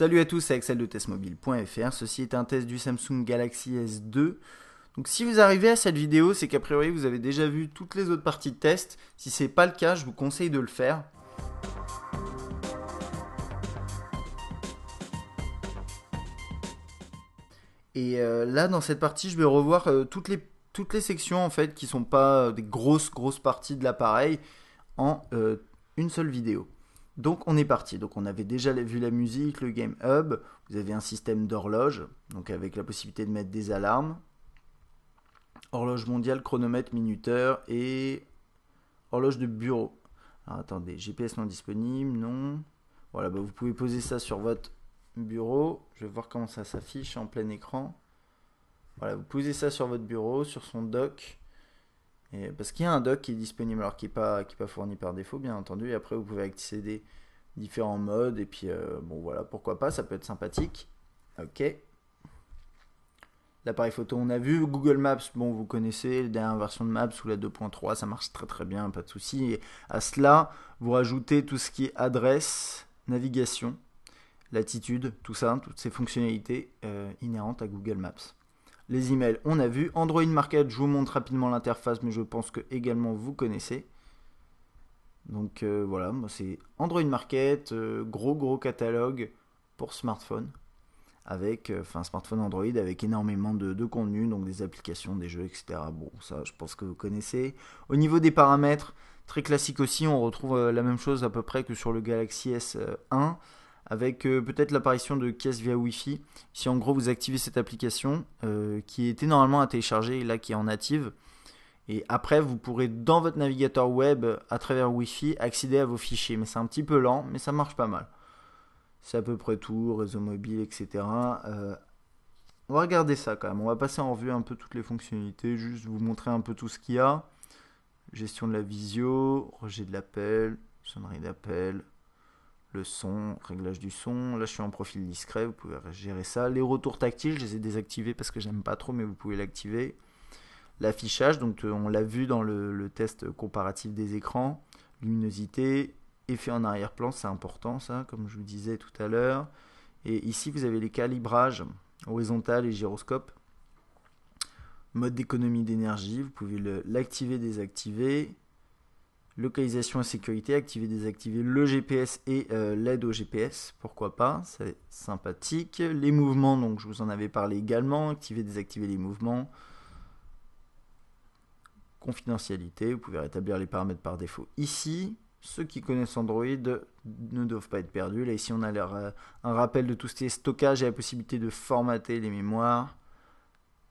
Salut à tous, c'est Axel de testmobile.fr. Ceci est un test du Samsung Galaxy S2. Donc si vous arrivez à cette vidéo, c'est qu'a priori vous avez déjà vu toutes les autres parties de test. Si c'est pas le cas, je vous conseille de le faire. Et euh, là, dans cette partie, je vais revoir euh, toutes, les, toutes les sections en fait qui sont pas euh, des grosses grosses parties de l'appareil en une seule vidéo. Donc on est parti. Donc on avait déjà vu la musique, le game hub. Vous avez un système d'horloge, donc avec la possibilité de mettre des alarmes. Horloge mondiale, chronomètre, minuteur et horloge de bureau. Alors attendez, GPS non disponible, non. Voilà, bah, vous pouvez poser ça sur votre bureau. Je vais voir comment ça s'affiche en plein écran. Voilà, vous posez ça sur votre bureau, sur son dock parce qu'il y a un doc qui est disponible, alors qui n'est pas, pas fourni par défaut, bien entendu. Et après, vous pouvez accéder différents modes. Et puis, euh, bon, voilà, pourquoi pas, ça peut être sympathique. Ok. L'appareil photo, on a vu. Google Maps, bon, vous connaissez, la dernière version de Maps ou la 2.3, ça marche très très bien, pas de souci. à cela, vous rajoutez tout ce qui est adresse, navigation, latitude, tout ça, toutes ces fonctionnalités euh, inhérentes à Google Maps. Les emails, on a vu. Android Market, je vous montre rapidement l'interface, mais je pense que également vous connaissez. Donc euh, voilà, c'est Android Market, euh, gros gros catalogue pour smartphone, avec, euh, enfin smartphone Android avec énormément de, de, contenu, donc des applications, des jeux, etc. Bon, ça je pense que vous connaissez. Au niveau des paramètres, très classique aussi, on retrouve la même chose à peu près que sur le Galaxy S1 avec euh, peut-être l'apparition de caisse via Wi-Fi. Si en gros vous activez cette application euh, qui était normalement à télécharger là qui est en native. Et après, vous pourrez dans votre navigateur web à travers Wi-Fi accéder à vos fichiers. Mais c'est un petit peu lent, mais ça marche pas mal. C'est à peu près tout, réseau mobile, etc. Euh, on va regarder ça quand même. On va passer en revue un peu toutes les fonctionnalités, juste vous montrer un peu tout ce qu'il y a. Gestion de la visio, rejet de l'appel, sonnerie d'appel, le son, réglage du son. Là, je suis en profil discret, vous pouvez gérer ça. Les retours tactiles, je les ai désactivés parce que j'aime pas trop, mais vous pouvez l'activer. L'affichage, donc euh, on l'a vu dans le, le, test comparatif des écrans. Luminosité, effet en arrière-plan, c'est important ça, comme je vous disais tout à l'heure. Et ici, vous avez les calibrages horizontal et gyroscope. Mode d'économie d'énergie, vous pouvez l'activer, désactiver localisation et sécurité, activer, désactiver le GPS et euh, l'aide au GPS, pourquoi pas, c'est sympathique. Les mouvements, donc je vous en avais parlé également, activer, désactiver les mouvements. Confidentialité, vous pouvez rétablir les paramètres par défaut ici. Ceux qui connaissent Android ne doivent pas être perdus. Là, ici, on a euh, un rappel de tout ce qui est stockage et la possibilité de formater les mémoires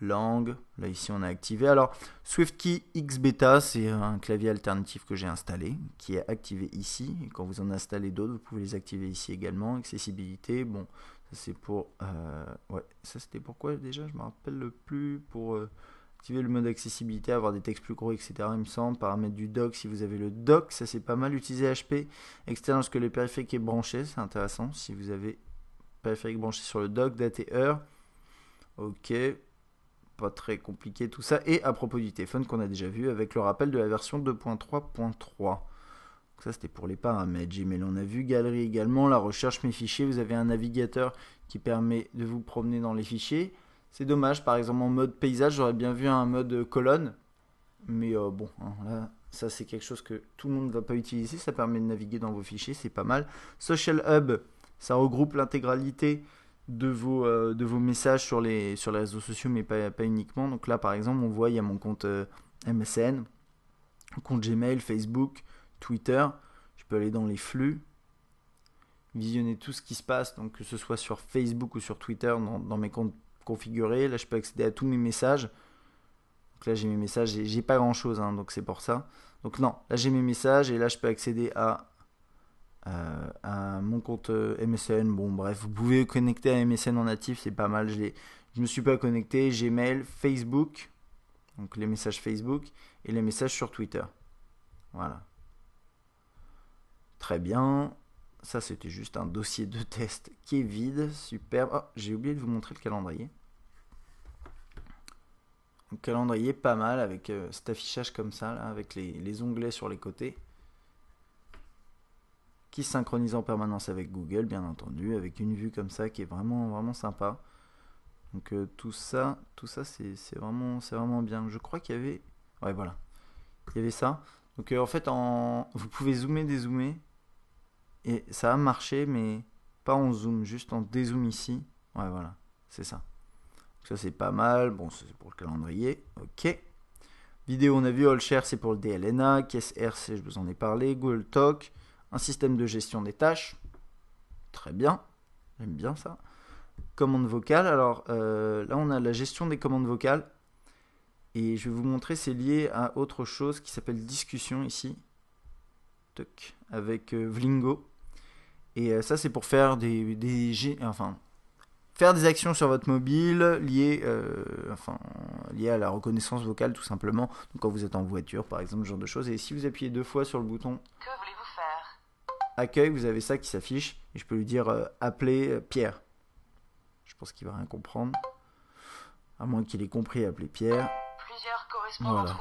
langue. Là, ici, on a activé. Alors, SwiftKey XBeta, c'est un clavier alternatif que j'ai installé, qui est activé ici. Et quand vous en installez d'autres, vous pouvez les activer ici également. Accessibilité, bon, ça c'est pour... Euh, ouais, ça c'était pourquoi déjà Je me rappelle le plus pour... Euh, activer le mode accessibilité, avoir des textes plus gros, etc. Il me semble. Paramètres du doc si vous avez le doc. ça c'est pas mal. Utiliser HP externe lorsque le périphérique est branché, c'est intéressant. Si vous avez périphérique branché sur le doc, date et heure. Ok, très compliqué tout ça. Et à propos du téléphone qu'on a déjà vu avec le rappel de la version 2.3.3. Ça, c'était pour les paramètres Gmail. On a vu galerie également, la recherche mes fichiers. Vous avez un navigateur qui permet de vous promener dans les fichiers. C'est dommage, par exemple, en mode paysage, j'aurais bien vu un mode colonne. Mais euh, bon, hein, là, ça, c'est quelque chose que tout le monde ne va pas utiliser. Ça permet de naviguer dans vos fichiers, c'est pas mal. Social Hub, ça regroupe l'intégralité de vos, euh, de vos messages sur les, sur les réseaux sociaux, mais pas, pas uniquement. Donc là, par exemple, on voit, il y a mon compte euh, MSN, compte Gmail, Facebook, Twitter. Je peux aller dans les flux, visionner tout ce qui se passe, donc que ce soit sur Facebook ou sur Twitter, dans, mes comptes configurés. Là, je peux accéder à tous mes messages. Donc là, j'ai mes messages, j'ai pas grand chose, hein, donc c'est pour ça. Donc non, là, j'ai mes messages et là, je peux accéder à euh, mon compte euh, MSN, bon bref, vous pouvez connecter à MSN en natif, c'est pas mal. Je ne me suis pas connecté. Gmail, Facebook, donc les messages Facebook et les messages sur Twitter. Voilà. Très bien. Ça, c'était juste un dossier de test qui est vide. superbe, Oh, j'ai oublié de vous montrer le calendrier. calendrier pas mal avec euh, cet affichage comme ça, avec les onglets sur les côtés qui synchronise en permanence avec Google, bien entendu, avec une vue comme ça qui est vraiment, vraiment sympa. Donc euh, tout ça, tout ça c'est vraiment, c'est vraiment bien. Je crois qu'il y avait, ouais voilà, il y avait ça. Donc euh, en fait, en... vous pouvez zoomer, dézoomer, et ça a marché, mais pas en zoom, juste en dézoom ici. Ouais voilà, c'est ça. ça c'est pas mal. Bon, c'est pour le calendrier, ok. Vidéo, on a vu All Share, c'est pour le DLNA. Caisse RC, je vous en ai parlé. Google Talk un système de gestion des tâches. Très bien, j'aime bien ça. Commande vocale, alors euh, là on a la gestion des commandes vocales. Et je vais vous montrer, c'est lié à autre chose qui s'appelle discussion ici. Toc, avec euh, Vlingo. Et euh, ça c'est pour faire des, enfin, faire des actions sur votre mobile liées, enfin, à la reconnaissance vocale tout simplement. Donc quand vous êtes en voiture par exemple, ce genre de choses. Et si vous appuyez deux fois sur le bouton accueil, vous avez ça qui s'affiche. Et je peux lui dire euh, appeler euh, Pierre. Je pense qu'il va rien comprendre. À moins qu'il ait compris appeler Pierre. Plusieurs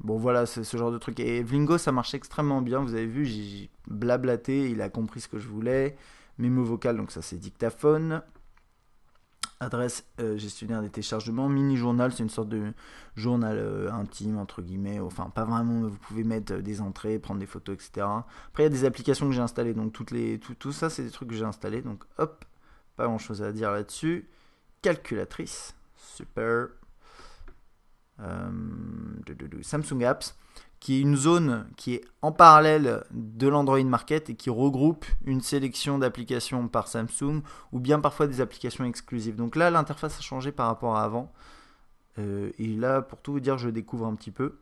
Bon voilà, c'est ce genre de truc. Et Vlingo, ça marche extrêmement bien. Vous avez vu, j'ai blablaté, il a compris ce que je voulais. Mémo vocal, donc ça c'est dictaphone adresse euh, gestionnaire des téléchargements, mini journal, c'est une sorte de journal euh, intime entre guillemets, enfin pas vraiment, mais vous pouvez mettre euh, des entrées, prendre des photos, etc. Après il y a des applications que j'ai installées, donc toutes les, tout, tout ça c'est des trucs que j'ai installés, donc hop, pas grand chose à dire là-dessus. Calculatrice, super. Euh, de, Samsung Apps, qui est une zone qui est en parallèle de l'Android Market et qui regroupe une sélection d'applications par Samsung ou bien parfois des applications exclusives. Donc là, l'interface a changé par rapport à avant. Euh, et là, pour tout vous dire, je découvre un petit peu.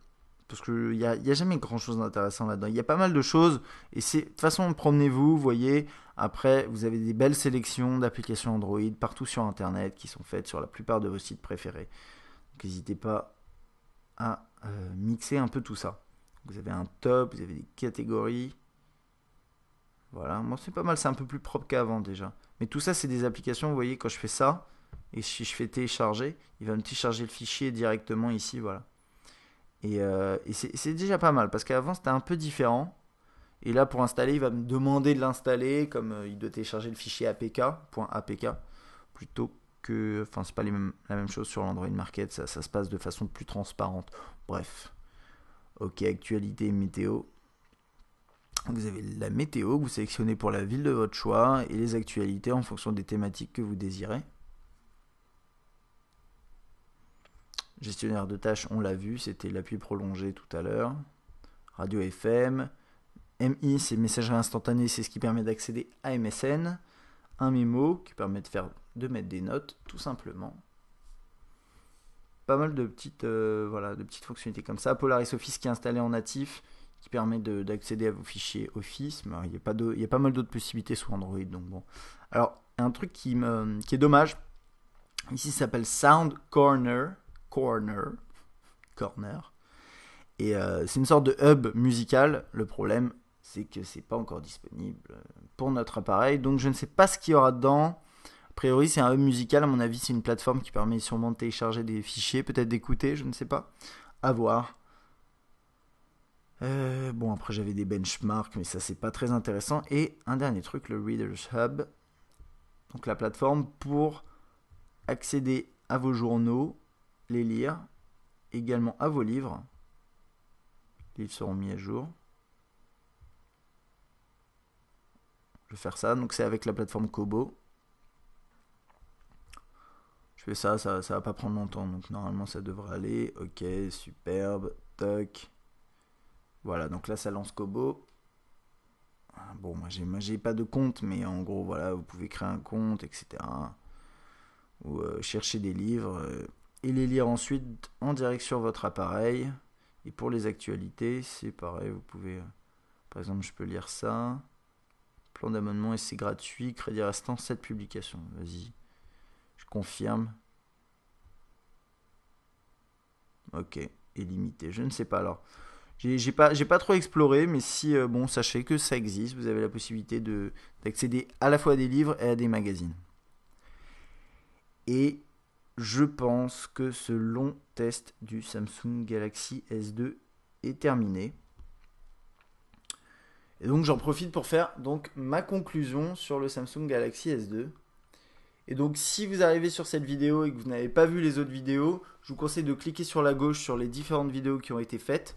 Parce qu'il n'y a, jamais grand-chose d'intéressant là-dedans. Il y a pas mal de choses. Et c'est, de toute façon, promenez-vous, voyez. Après, vous avez des belles sélections d'applications Android partout sur Internet qui sont faites sur la plupart de vos sites préférés. Donc n'hésitez pas à euh, mixer un peu tout ça. Vous avez un top, vous avez des catégories. Voilà, moi c'est pas mal, c'est un peu plus propre qu'avant déjà. Mais tout ça, c'est des applications, vous voyez, quand je fais ça, et si je fais télécharger, il va me télécharger le fichier directement ici, voilà. Et, euh, c'est déjà pas mal, parce qu'avant c'était un peu différent. Et là, pour installer, il va me demander de l'installer, comme euh, il doit télécharger le fichier apk.apk, .apk, plutôt enfin, c'est pas les la même chose sur l'Android Market, ça, se passe de façon plus transparente. Bref. Ok, actualité météo. Vous avez la météo que vous sélectionnez pour la ville de votre choix et les actualités en fonction des thématiques que vous désirez. Gestionnaire de tâches, on l'a vu, c'était l'appui prolongé tout à l'heure. Radio FM. MI, c'est messagerie instantanée, c'est ce qui permet d'accéder à MSN. Un mémo qui permet de faire de mettre des notes, tout simplement. Pas mal de petites, euh, voilà, de petites fonctionnalités comme ça. Polaris Office qui est installé en natif, qui permet d'accéder à vos fichiers Office. Mais il, y a pas de, il y a pas mal d'autres possibilités sous Android. Donc bon. Alors, un truc qui, me, qui est dommage, ici s'appelle Sound Corner. Corner. Corner. Et euh, c'est une sorte de hub musical. Le problème, c'est que c'est pas encore disponible pour notre appareil. Donc je ne sais pas ce qu'il y aura dedans priori, c'est un hub musical. À mon avis, c'est une plateforme qui permet sûrement de télécharger des fichiers, peut-être d'écouter, je ne sais pas. À voir. Euh, bon, après, j'avais des benchmarks, mais ça, c'est pas très intéressant. Et un dernier truc, le Readers Hub. Donc, la plateforme pour accéder à vos journaux, les lire, également à vos livres. Les livres seront mis à jour. Je vais faire ça. Donc, c'est avec la plateforme Kobo. Je fais ça, ça, va pas prendre longtemps, donc normalement ça devrait aller. Ok, superbe, toc. Voilà, donc là ça lance Kobo. Ah, bon, moi j'ai pas de compte, mais en gros, voilà, vous pouvez créer un compte, etc. Ou euh, chercher des livres euh, et les lire ensuite en direct sur votre appareil. Et pour les actualités, c'est pareil, vous pouvez. Euh, par exemple, je peux lire ça. Plan d'abonnement et c'est gratuit. Crédit restant, cette publications Vas-y. Je confirme. Ok, illimité. limité. Je ne sais pas alors. J'ai pas, pas trop exploré, mais si, euh, bon, sachez que ça existe. Vous avez la possibilité d'accéder à la fois à des livres et à des magazines. Et je pense que ce long test du Samsung Galaxy S2 est terminé. Et donc j'en profite pour faire donc ma conclusion sur le Samsung Galaxy S2. Et donc si vous arrivez sur cette vidéo et que vous n'avez pas vu les autres vidéos, je vous conseille de cliquer sur la gauche sur les différentes vidéos qui ont été faites.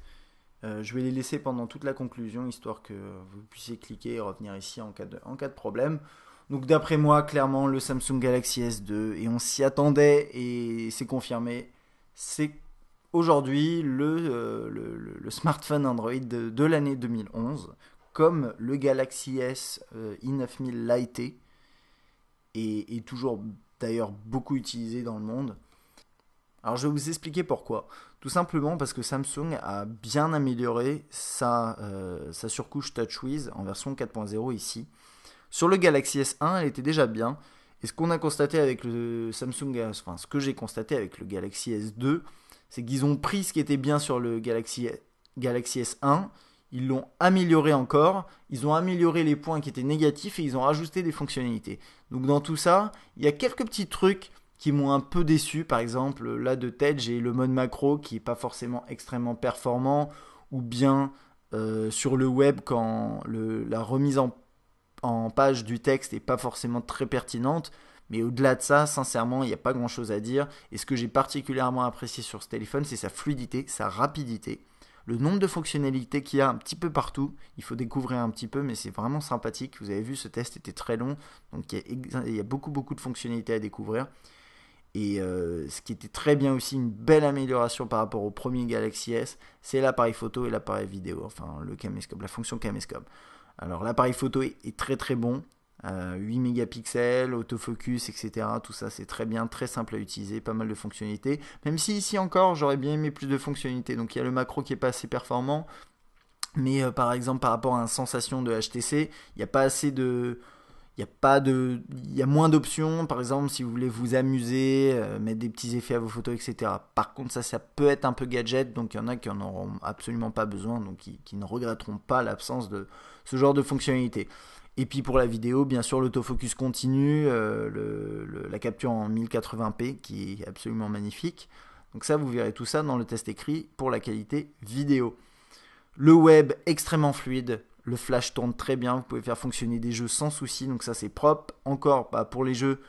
Euh, je vais les laisser pendant toute la conclusion, histoire que vous puissiez cliquer et revenir ici en cas de, problème. Donc d'après moi, clairement, le Samsung Galaxy S2, et on s'y attendait, et c'est confirmé, c'est aujourd'hui le, euh, smartphone Android de, l'année 2011, comme le Galaxy S euh, i9000 Lite et toujours d'ailleurs beaucoup utilisé dans le monde. Alors je vais vous expliquer pourquoi. Tout simplement parce que Samsung a bien amélioré sa, euh, sa surcouche TouchWiz en version 4.0 ici. Sur le Galaxy S1, elle était déjà bien. Et ce qu'on a constaté avec le Samsung, enfin ce que j'ai constaté avec le Galaxy S2, c'est qu'ils ont pris ce qui était bien sur le Galaxy, Galaxy S1 ils l'ont amélioré encore, ils ont amélioré les points qui étaient négatifs et ils ont rajouté des fonctionnalités. Donc dans tout ça, il y a quelques petits trucs qui m'ont un peu déçu. Par exemple, là de tête, j'ai le mode macro qui n'est pas forcément extrêmement performant, ou bien euh, sur le web quand la remise en, en, page du texte n'est pas forcément très pertinente. Mais au-delà de ça, sincèrement, il n'y a pas grand-chose à dire. Et ce que j'ai particulièrement apprécié sur ce téléphone, c'est sa fluidité, sa rapidité le nombre de fonctionnalités qu'il y a un petit peu partout. Il faut découvrir un petit peu, mais c'est vraiment sympathique. Vous avez vu, ce test était très long, donc il y a, beaucoup, beaucoup de fonctionnalités à découvrir. Et euh, ce qui était très bien aussi, une belle amélioration par rapport au premier Galaxy S, c'est l'appareil photo et l'appareil vidéo, enfin le caméscope, la fonction caméscope. Alors l'appareil photo est très très bon, 8 mégapixels, autofocus, etc. Tout ça, c'est très bien, très simple à utiliser, pas mal de fonctionnalités. Même si ici encore, j'aurais bien aimé plus de fonctionnalités. Donc il y a le macro qui est pas assez performant, mais euh, par exemple par rapport à une sensation de HTC, il n'y a pas assez de il y a pas de il y a moins d'options par exemple si vous voulez vous amuser euh, mettre des petits effets à vos photos etc par contre ça ça peut être un peu gadget donc il y en a qui en auront absolument pas besoin donc qui, ne regretteront pas l'absence de ce genre de fonctionnalités et puis pour la vidéo, bien sûr, l'autofocus continu, euh, la capture en 1080p qui est absolument magnifique. Donc ça, vous verrez tout ça dans le test écrit pour la qualité vidéo. Le web extrêmement fluide, le flash tourne très bien, vous pouvez faire fonctionner des jeux sans souci, donc ça c'est propre. Encore, bah, pour les jeux,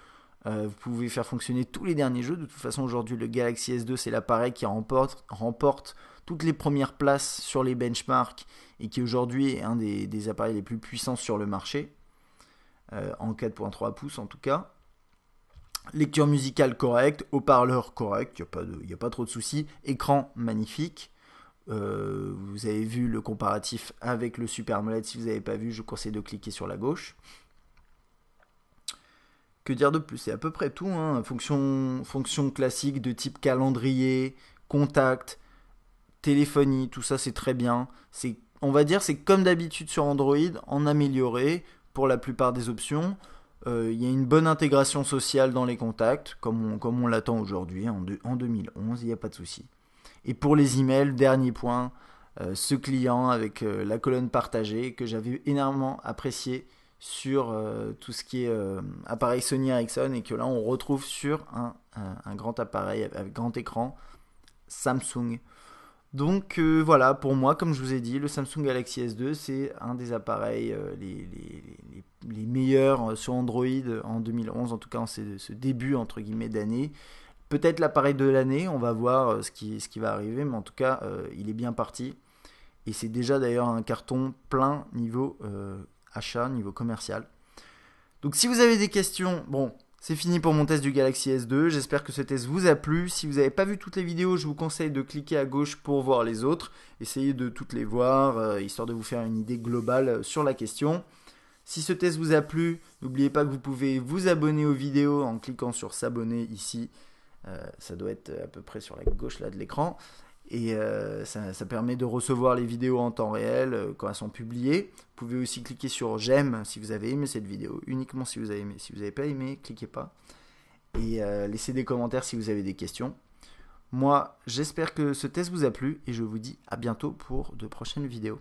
euh, vous pouvez faire fonctionner tous les derniers jeux. De toute façon, aujourd'hui, le Galaxy S2, c'est l'appareil qui remporte, remporte toutes les premières places sur les benchmarks et qui aujourd'hui est un des, appareils les plus puissants sur le marché, euh, en 4.3 pouces en tout cas. Lecture musicale correcte, haut-parleur correct, il n'y a, a, pas trop de soucis, écran magnifique. Euh, vous avez vu le comparatif avec le Super si vous n'avez pas vu, je vous conseille de cliquer sur la gauche. Que dire de plus C'est à peu près tout. Hein. fonction classique de type calendrier, contact, téléphonie, tout ça c'est très bien. C'est, on va dire c'est comme d'habitude sur Android, en amélioré pour la plupart des options. Euh, il y a une bonne intégration sociale dans les contacts, comme on, comme on l'attend aujourd'hui, en, 2011, il n'y a pas de souci. Et pour les emails, dernier point, euh, ce client avec euh, la colonne partagée que j'avais énormément apprécié sur tout ce qui est appareil Sony Ericsson et que là on retrouve sur un grand appareil avec grand écran Samsung. Donc euh, voilà, pour moi, comme je vous ai dit, le Samsung Galaxy S2, c'est un des appareils euh, les, meilleurs euh, sur Android en 2011, en tout cas en ce, ce début entre guillemets d'année. Peut-être l'appareil de l'année, on va voir ce qui, va arriver, mais en tout cas, il est bien parti. Et c'est déjà d'ailleurs un carton plein niveau achat, niveau commercial. Donc si vous avez des questions, bon, c'est fini pour mon test du Galaxy S2, j'espère que ce test vous a plu. Si vous n'avez pas vu toutes les vidéos, je vous conseille de cliquer à gauche pour voir les autres. Essayez de toutes les voir, euh, histoire de vous faire une idée globale euh, sur la question. Si ce test vous a plu, n'oubliez pas que vous pouvez vous abonner aux vidéos en cliquant sur s'abonner ici. Euh, ça doit être à peu près sur la gauche là de l'écran et euh, ça, permet de recevoir les vidéos en temps réel euh, quand elles sont publiées. Vous pouvez aussi cliquer sur j'aime si vous avez aimé cette vidéo, uniquement si vous avez aimé. Si vous n'avez pas aimé, cliquez pas. Et euh, laissez des commentaires si vous avez des questions. Moi, j'espère que ce test vous a plu et je vous dis à bientôt pour de prochaines vidéos.